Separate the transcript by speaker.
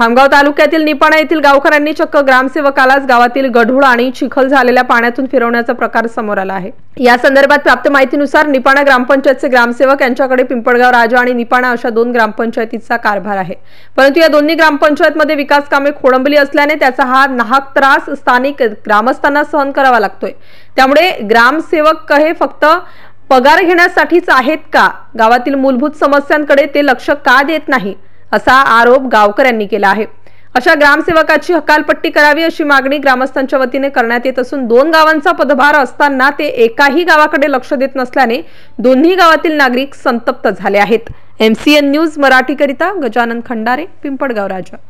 Speaker 1: खामगाव तालुक्यातील निपाणा येथील गावकऱ्यांनी चक्क ग्रामसेवकालाच गावातील गढूळ आणि चिखल झालेल्या पाण्यातून फिरवण्याचा प्रकार समोर आला आहे या संदर्भात प्राप्त माहितीनुसार निपाणा ग्रामपंचायतचे ग्रामसेवक यांच्याकडे पिंपळगाव राजा आणि निपाणा अशा दोन ग्रामपंचायतीचा कारभार आहे परंतु या दोन्ही ग्रामपंचायतमध्ये विकास कामे खोळंबली असल्याने त्याचा हा नाहक त्रास स्थानिक ग्रामस्थांना सहन करावा लागतोय त्यामुळे ग्रामसेवक हे फक्त पगार घेण्यासाठीच आहेत का गावातील मूलभूत समस्यांकडे ते लक्ष का देत नाही असा आरोप गावकऱ्यांनी केला आहे अशा ग्रामसेवकाची हकालपट्टी करावी अशी मागणी ग्रामस्थांच्या वतीने करण्यात येत असून दोन गावांचा पदभार असताना ते एकाही गावाकडे लक्ष देत नसल्याने दोन्ही गावातील नागरिक संतप्त झाले आहेत एमसीएन न्यूज मराठीकरिता गजानन खंडारे पिंपळगाव राजा